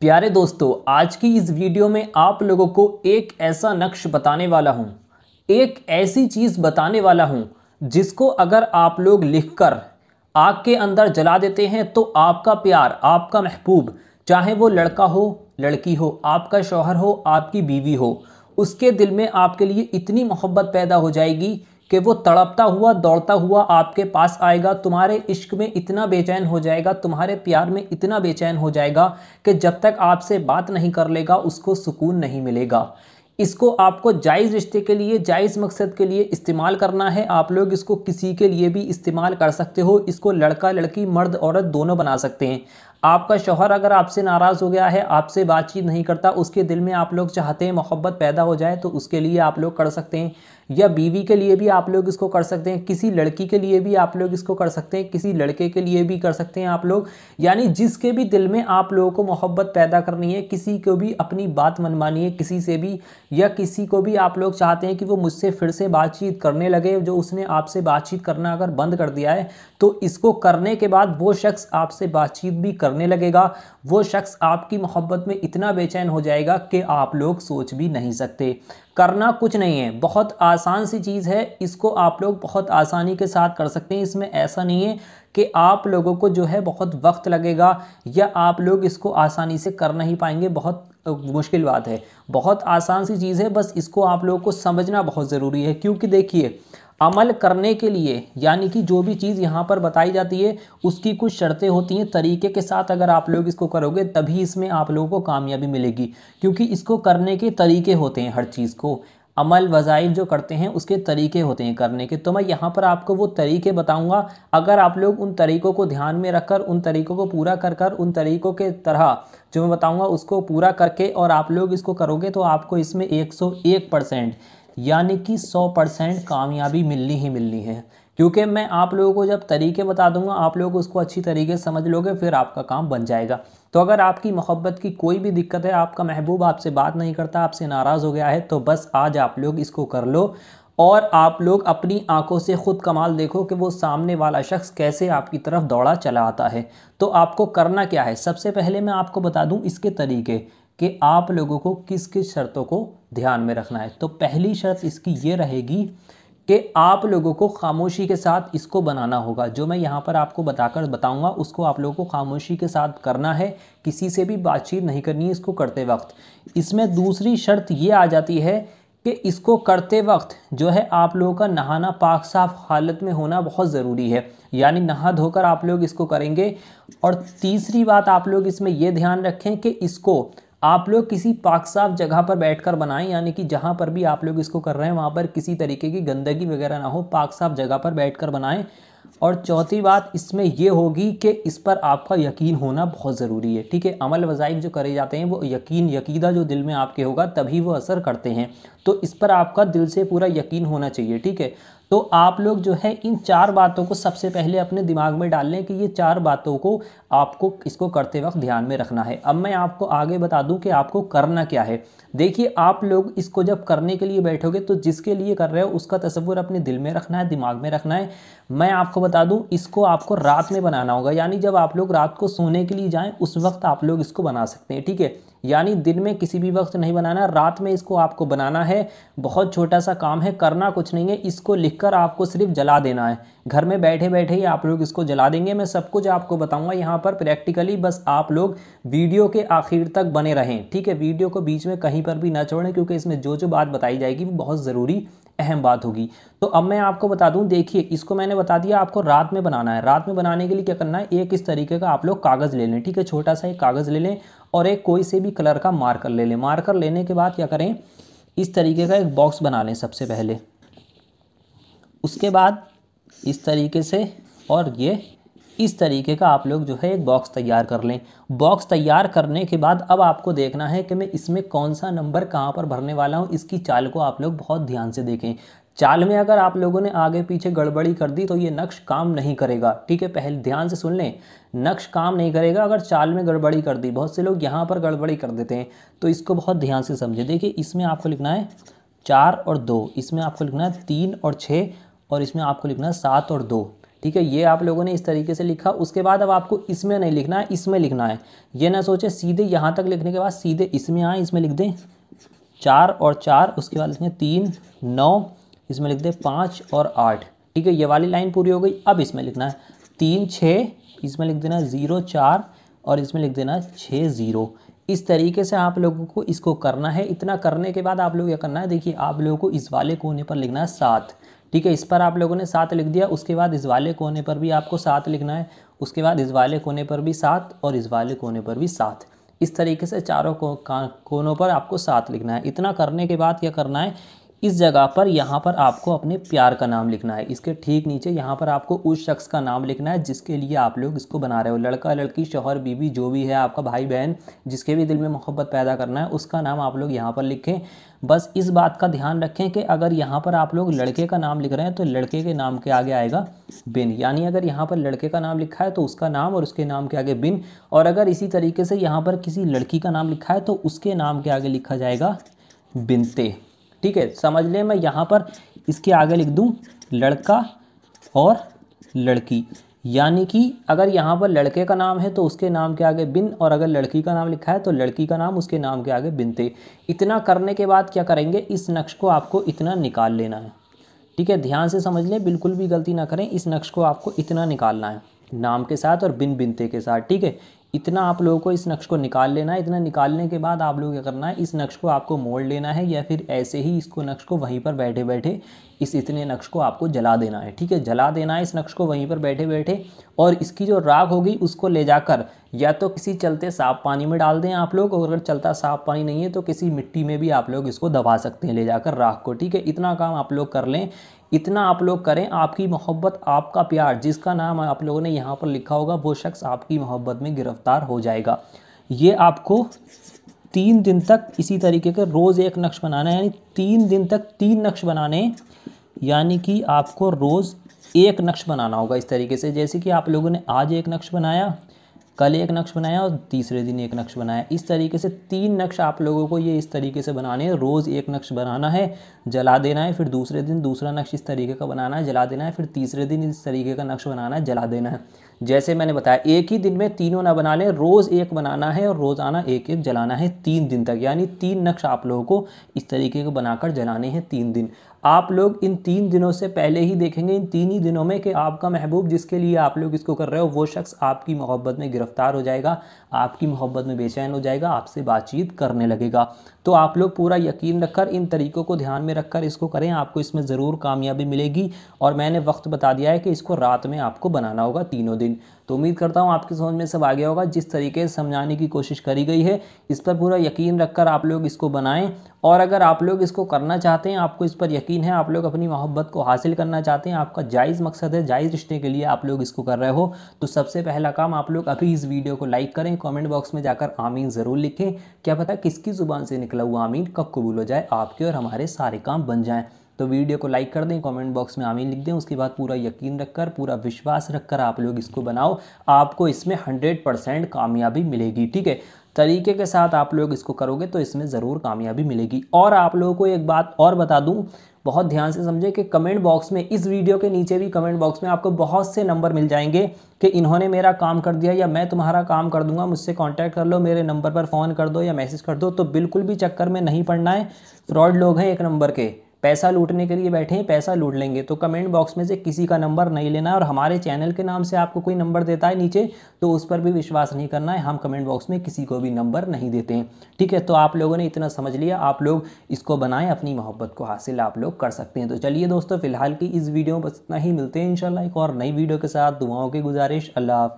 प्यारे दोस्तों आज की इस वीडियो में आप लोगों को एक ऐसा नक्श बताने वाला हूँ एक ऐसी चीज़ बताने वाला हूँ जिसको अगर आप लोग लिखकर आग के अंदर जला देते हैं तो आपका प्यार आपका महबूब चाहे वो लड़का हो लड़की हो आपका शौहर हो आपकी बीवी हो उसके दिल में आपके लिए इतनी मोहब्बत पैदा हो जाएगी कि वो तड़पता हुआ दौड़ता हुआ आपके पास आएगा तुम्हारे इश्क में इतना बेचैन हो जाएगा तुम्हारे प्यार में इतना बेचैन हो जाएगा कि जब तक आपसे बात नहीं कर लेगा उसको सुकून नहीं मिलेगा इसको आपको जायज़ रिश्ते के लिए जायज़ मकसद के लिए इस्तेमाल करना है आप लोग इसको किसी के लिए भी इस्तेमाल कर सकते हो इसको लड़का लड़की मर्द औरत दोनों बना सकते हैं आपका शोहर अगर आपसे नाराज़ हो गया है आपसे बातचीत नहीं करता उसके दिल में आप लोग चाहते हैं मोहब्बत पैदा हो जाए तो उसके लिए आप लोग कर सकते हैं या बीवी के लिए भी आप लोग इसको कर सकते हैं किसी लड़की के लिए भी आप लोग इसको कर सकते हैं किसी लड़के के लिए भी कर सकते हैं आप लोग यानी जिसके भी दिल में आप लोगों को मोहब्बत पैदा करनी है किसी को भी अपनी बात मनवानी है किसी से भी या किसी को भी आप लोग चाहते हैं कि वो मुझसे फिर से बातचीत करने लगे जो उसने आपसे बातचीत करना अगर बंद कर दिया है तो इसको करने के बाद वो शख्स आपसे बातचीत भी करने लगेगा वो शख्स आपकी मोहब्बत में इतना बेचैन हो जाएगा कि आप लोग सोच भी नहीं सकते करना कुछ नहीं है बहुत आसान सी चीज़ है इसको आप लोग बहुत आसानी के साथ कर सकते हैं इसमें ऐसा नहीं है कि आप लोगों को जो है बहुत वक्त लगेगा या आप लोग इसको आसानी से कर नहीं पाएंगे बहुत मुश्किल बात है बहुत आसान सी चीज़ है बस इसको आप लोगों को समझना बहुत ज़रूरी है क्योंकि देखिए अमल करने के लिए यानी कि जो भी चीज़ यहाँ पर बताई जाती है उसकी कुछ शर्तें होती हैं तरीके के साथ अगर आप लोग इसको करोगे तभी इसमें आप लोगों को कामयाबी मिलेगी क्योंकि इसको करने के तरीके होते हैं हर चीज़ को अमल वज़ाइफ जो करते हैं उसके तरीके होते हैं करने के तो मैं यहाँ पर आपको वो तरीके बताऊँगा अगर आप लोग उन तरीक़ों को ध्यान में रखकर उन तरीक़ों को पूरा कर कर उन तरीक़ों के तरह जो मैं बताऊँगा उसको पूरा करके और आप लोग इसको करोगे तो आपको इसमें एक सौ एक परसेंट यानी कि 100 परसेंट कामयाबी मिलनी ही मिलनी है क्योंकि मैं आप लोगों को जब तरीके बता दूंगा आप लोग उसको अच्छी तरीके से समझ लोगे फिर आपका काम बन जाएगा तो अगर आपकी मोहब्बत की कोई भी दिक्कत है आपका महबूब आपसे बात नहीं करता आपसे नाराज़ हो गया है तो बस आज आप लोग इसको कर लो और आप लोग अपनी आंखों से ख़ुद कमाल देखो कि वो सामने वाला शख्स कैसे आपकी तरफ दौड़ा चला आता है तो आपको करना क्या है सबसे पहले मैं आपको बता दूं इसके तरीके कि आप लोगों को किस किस शर्तों को ध्यान में रखना है तो पहली शर्त इसकी ये रहेगी कि आप लोगों को खामोशी के साथ इसको बनाना होगा जो मैं यहाँ पर आपको बताकर बताऊँगा उसको आप लोगों को खामोशी के साथ करना है किसी से भी बातचीत नहीं करनी है इसको करते वक्त इसमें दूसरी शर्त ये आ जाती है कि इसको करते वक्त जो है आप लोगों का नहाना पाक साफ हालत में होना बहुत ज़रूरी है यानी नहा धोकर आप लोग इसको करेंगे और तीसरी बात आप लोग इसमें यह ध्यान रखें कि इसको आप लोग किसी पाक साफ जगह पर बैठकर बनाएं यानी कि जहाँ पर भी आप लोग इसको कर रहे हैं वहाँ पर किसी तरीके की गंदगी वगैरह ना हो पाक साफ जगह पर बैठकर बनाएं और चौथी बात इसमें यह होगी कि इस पर आपका यकीन होना बहुत ज़रूरी है ठीक है अमल वज़ाइफ जो करे जाते हैं वो यकीन यकीदा जो दिल में आपके होगा तभी वो असर करते हैं तो इस पर आपका दिल से पूरा यकीन होना चाहिए ठीक है तो आप लोग जो है इन चार बातों को सबसे पहले अपने दिमाग में डाल लें कि ये चार बातों को आपको इसको करते वक्त ध्यान में रखना है अब मैं आपको आगे बता दूं कि आपको करना क्या है देखिए आप लोग इसको जब करने के लिए बैठोगे तो जिसके लिए कर रहे हो उसका तस्वुर अपने दिल में रखना है दिमाग में रखना है मैं आपको बता दूँ इसको आपको रात में बनाना होगा यानी जब आप लोग रात को सोने के लिए जाएँ उस वक्त आप लोग इसको बना सकते हैं ठीक है यानी दिन में किसी भी वक्त नहीं बनाना रात में इसको आपको बनाना है है बहुत छोटा सा काम है करना कुछ नहीं है इसको लिखकर आपको सिर्फ जला देना है घर में बैठे बैठे ही आप लोग इसको जला देंगे मैं सब कुछ आपको बताऊंगा यहाँ पर प्रैक्टिकली बस आप लोग वीडियो के आखिर तक बने रहें ठीक है वीडियो को बीच में कहीं पर भी ना छोड़ें क्योंकि इसमें जो जो बात बताई जाएगी वो बहुत ज़रूरी अहम बात होगी तो अब मैं आपको बता दूं देखिए इसको मैंने बता दिया आपको रात में बनाना है रात में बनाने के लिए क्या करना है एक इस तरीके का आप लोग कागज़ ले लें ठीक है छोटा सा एक कागज़ ले लें और एक कोई से भी कलर का मार्कर ले लें मार्कर लेने के बाद क्या करें इस तरीके का एक बॉक्स बना लें सबसे पहले उसके बाद इस तरीके से और ये इस तरीके का आप लोग जो है एक बॉक्स तैयार कर लें बॉक्स तैयार करने के बाद अब आपको देखना है कि मैं इसमें कौन सा नंबर कहाँ पर भरने वाला हूँ इसकी चाल को आप लोग बहुत ध्यान से देखें चाल में अगर आप लोगों ने आगे पीछे गड़बड़ी कर दी तो ये नक्श काम नहीं करेगा ठीक है पहले ध्यान से सुन लें नक्श काम नहीं करेगा अगर चाल में गड़बड़ी कर दी बहुत से लोग यहाँ पर गड़बड़ी कर देते हैं तो इसको बहुत ध्यान से समझें देखिए इसमें आपको लिखना है चार और दो इसमें आपको लिखना है तीन और छः और इसमें आपको लिखना है सात और दो ठीक है ये आप लोगों ने इस तरीके से लिखा उसके बाद अब आपको इसमें नहीं लिखना है इसमें लिखना है ये ना सोचें सीधे यहाँ तक लिखने के बाद सीधे इसमें आए इसमें लिख दें चार और चार उसके बाद इसमें तीन नौ इसमें लिख दें पाँच और आठ ठीक है ये वाली लाइन पूरी हो गई अब इसमें लिखना है तीन छः इसमें लिख देना ज़ीरो चार और इसमें लिख देना छः ज़ीरो इस तरीके से आप लोगों को इसको करना है इतना करने के बाद आप लोग यह करना है देखिए आप लोगों को इस वाले कोने पर लिखना है सात ठीक है इस पर आप लोगों ने सात लिख दिया उसके बाद इस वाले कोने पर भी आपको सात लिखना है उसके बाद इस वाले कोने पर भी सात और इस वाले कोने पर भी सात इस तरीके से चारों को कोनों पर आपको सात लिखना है इतना करने के बाद क्या करना है इस जगह पर यहाँ पर आपको अपने प्यार का नाम लिखना है इसके ठीक नीचे यहाँ पर आपको उस शख्स का नाम लिखना है जिसके लिए आप लोग इसको बना रहे हो लड़का लड़की शोहर बीवी जो भी है आपका भाई बहन जिसके भी दिल में मोहब्बत पैदा करना है उसका नाम आप लोग यहाँ पर लिखें बस इस बात का ध्यान रखें कि अगर यहाँ पर आप लोग लड़के का नाम लिख रहे हैं तो लड़के के नाम के आगे आएगा बिन यानी अगर यहाँ पर लड़के का नाम लिखा है तो उसका नाम और उसके नाम के आगे बिन और अगर इसी तरीके से यहाँ पर किसी लड़की का नाम लिखा है तो उसके नाम के आगे लिखा जाएगा बिनते ठीक है समझ लें मैं यहाँ पर इसके आगे लिख दूँ लड़का और लड़की यानी कि अगर यहाँ पर लड़के का नाम है तो उसके नाम के आगे बिन और अगर लड़की का नाम लिखा है तो लड़की का नाम उसके नाम के आगे बिनते इतना करने के बाद क्या करेंगे इस नक्श को आपको इतना निकाल लेना है ठीक है ध्यान से समझ लें बिल्कुल भी गलती ना करें इस नक्श को आपको इतना निकालना है नाम के साथ और बिन बिनते के साथ ठीक है इतना आप लोगों को इस नक्श को निकाल लेना है इतना निकालने के बाद आप लोग क्या करना है इस नक्श को आपको मोड़ लेना है या फिर ऐसे ही इसको नक्श को वहीं पर बैठे बैठे इस इतने नक्श को आपको जला देना है ठीक है जला देना है इस नक्श को वहीं पर बैठे बैठे और इसकी जो राख होगी उसको ले जाकर या तो किसी चलते साफ पानी में डाल दें आप लोग और अगर चलता साफ पानी नहीं है तो किसी मिट्टी में भी आप लोग इसको दबा सकते हैं ले जाकर राख को ठीक है इतना काम आप लोग कर लें इतना आप लोग करें आपकी मोहब्बत आपका प्यार जिसका नाम आप लोगों ने यहाँ पर लिखा होगा वो शख्स आपकी मोहब्बत में गिरफ्तार हो जाएगा ये आपको तीन दिन तक इसी तरीके के रोज़ एक नक्श बनाना है यानी तीन दिन तक तीन नक्श बनाने यानी कि आपको रोज़ एक नक्श बनाना होगा इस तरीके से जैसे कि आप लोगों ने आज एक नक्श बनाया कल एक नक्श बनाया और तीसरे दिन एक नक्श बनाया इस तरीके से तीन नक्श आप लोगों को ये इस तरीके से बनाने हैं रोज़ एक नक्श बनाना है जला देना है फिर दूसरे दिन दूसरा नक्श इस तरीके का बनाना है जला देना है फिर तीसरे दिन इस तरीके का नक्श बनाना है जला देना है जैसे मैंने बताया एक ही दिन में तीनों ना बना लें रोज़ एक बनाना है और रोज़ाना एक एक जलाना है तीन दिन तक यानी तीन नक्श आप लोगों को इस तरीके को बनाकर जलाने हैं तीन दिन आप लोग इन तीन दिनों से पहले ही देखेंगे इन तीन ही दिनों में कि आपका महबूब जिसके लिए आप लोग इसको कर रहे हो वो शख्स आपकी मोहब्बत में गिरफ़्तार हो जाएगा आपकी मोहब्बत में बेचैन हो जाएगा आपसे बातचीत करने लगेगा तो आप लोग पूरा यकीन रखकर इन तरीक़ों को ध्यान में रखकर इसको करें आपको इसमें ज़रूर कामयाबी मिलेगी और मैंने वक्त बता दिया है कि इसको रात में आपको बनाना होगा तीनों दिन दिन तो उम्मीद करता हूँ आपकी समझ में सब आ गया होगा जिस तरीके से समझाने की कोशिश करी गई है इस पर पूरा यकीन रखकर आप लोग इसको बनाएं और अगर आप लोग इसको करना चाहते हैं आपको इस पर यकीन है आप लोग अपनी मोहब्बत को हासिल करना चाहते हैं आपका जायज़ मकसद है जायज़ रिश्ते के लिए आप लोग इसको कर रहे हो तो सबसे पहला काम आप लोग अभी इस वीडियो को लाइक करें कॉमेंट बॉक्स में जाकर आमीन ज़रूर लिखें क्या पता किसकी ज़ुबान से निकला हुआ आमीन कब कबूल हो जाए आपके और हमारे सारे काम बन जाएँ तो वीडियो को लाइक कर दें कमेंट बॉक्स में आमीन लिख दें उसके बाद पूरा यकीन रखकर पूरा विश्वास रखकर आप लोग इसको बनाओ आपको इसमें हंड्रेड परसेंट कामयाबी मिलेगी ठीक है तरीके के साथ आप लोग इसको करोगे तो इसमें ज़रूर कामयाबी मिलेगी और आप लोगों को एक बात और बता दूँ बहुत ध्यान से समझें कि कमेंट बॉक्स में इस वीडियो के नीचे भी कमेंट बॉक्स में आपको बहुत से नंबर मिल जाएंगे कि इन्होंने मेरा काम कर दिया या मैं तुम्हारा काम कर दूंगा मुझसे कांटेक्ट कर लो मेरे नंबर पर फ़ोन कर दो या मैसेज कर दो तो बिल्कुल भी चक्कर में नहीं पड़ना है फ्रॉड लोग हैं एक नंबर के पैसा लूटने के लिए बैठे हैं पैसा लूट लेंगे तो कमेंट बॉक्स में से किसी का नंबर नहीं लेना और हमारे चैनल के नाम से आपको कोई नंबर देता है नीचे तो उस पर भी विश्वास नहीं करना है हम कमेंट बॉक्स में किसी को भी नंबर नहीं देते हैं ठीक है तो आप लोगों ने इतना समझ लिया आप लोग इसको बनाएं अपनी मोहब्बत को हासिल आप लोग कर सकते हैं तो चलिए दोस्तों फिलहाल की इस वीडियो में बस इतना ही मिलते हैं इंशाल्लाह एक और नई वीडियो के साथ दुआओं की गुजारिश अल्लाह हाफि